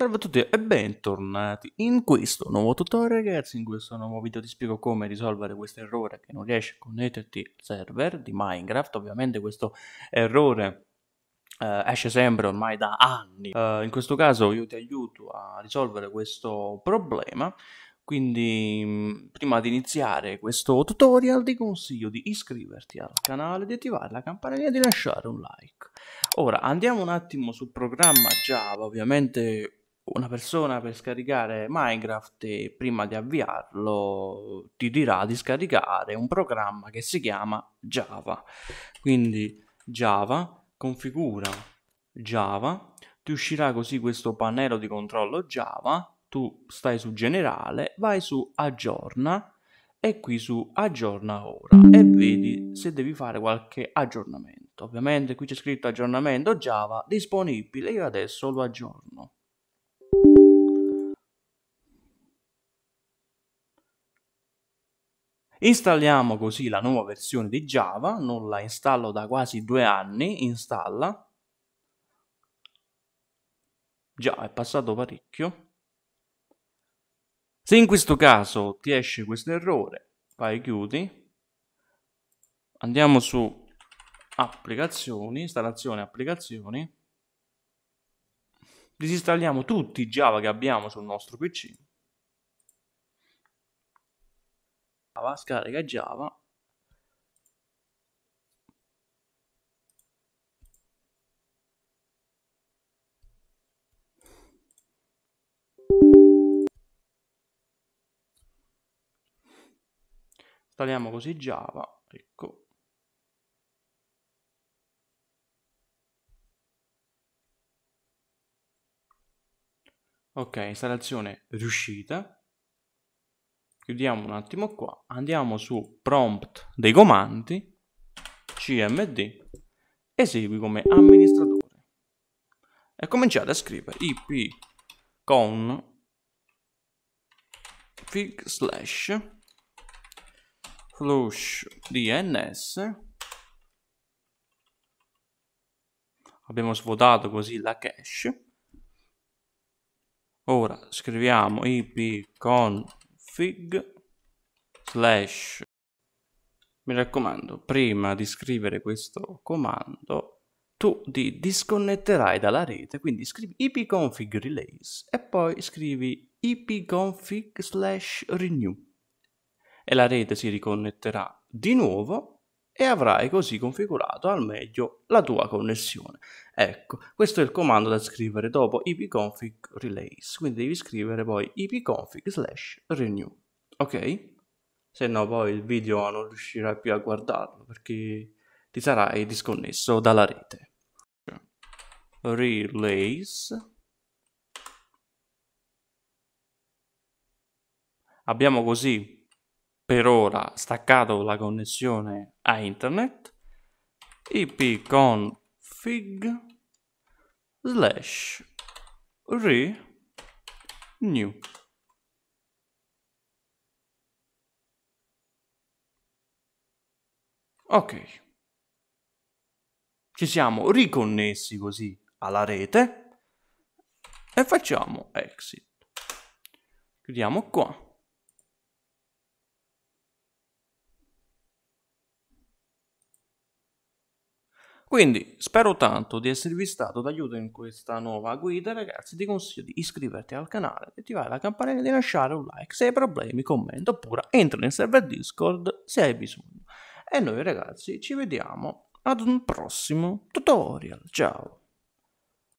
Salve a tutti e bentornati in questo nuovo tutorial ragazzi, in questo nuovo video ti spiego come risolvere questo errore che non riesce a connetterti al server di Minecraft, ovviamente questo errore eh, esce sempre ormai da anni, eh, in questo caso io ti aiuto a risolvere questo problema, quindi mm, prima di iniziare questo tutorial ti consiglio di iscriverti al canale, di attivare la campanella e di lasciare un like. Ora andiamo un attimo sul programma Java, ovviamente una persona per scaricare Minecraft e prima di avviarlo ti dirà di scaricare un programma che si chiama Java. Quindi Java, configura Java, ti uscirà così questo pannello di controllo Java, tu stai su generale, vai su aggiorna e qui su aggiorna ora e vedi se devi fare qualche aggiornamento. Ovviamente qui c'è scritto aggiornamento Java disponibile, io adesso lo aggiorno. Installiamo così la nuova versione di Java, non la installo da quasi due anni, installa. Già, è passato parecchio. Se in questo caso ti esce questo errore, fai chiudi, andiamo su applicazioni, installazione applicazioni, disinstalliamo tutti i Java che abbiamo sul nostro PC Java, scarica Java. Installiamo così Java, ecco. Ok, installazione riuscita chiudiamo un attimo qua, andiamo su prompt dei comandi, cmd, esegui come amministratore e cominciate a scrivere ip con fig slash flush dns abbiamo svuotato così la cache ora scriviamo ip con config slash mi raccomando prima di scrivere questo comando tu ti disconnetterai dalla rete quindi scrivi ipconfig relays e poi scrivi ipconfig slash renew e la rete si riconnetterà di nuovo e avrai così configurato al meglio la tua connessione. Ecco, questo è il comando da scrivere dopo ipconfig relays, quindi devi scrivere poi ipconfig slash renew, ok? Se no poi il video non riuscirai più a guardarlo perché ti sarai disconnesso dalla rete. Relays. Abbiamo così per ora staccato la connessione a internet ipconfig slash re ok ci siamo riconnessi così alla rete e facciamo exit chiudiamo qua Quindi spero tanto di esservi stato d'aiuto in questa nuova guida, ragazzi. Ti consiglio di iscriverti al canale, attivare la campanella e di lasciare un like se hai problemi, commento oppure entra nel server Discord se hai bisogno. E noi ragazzi ci vediamo ad un prossimo tutorial. Ciao!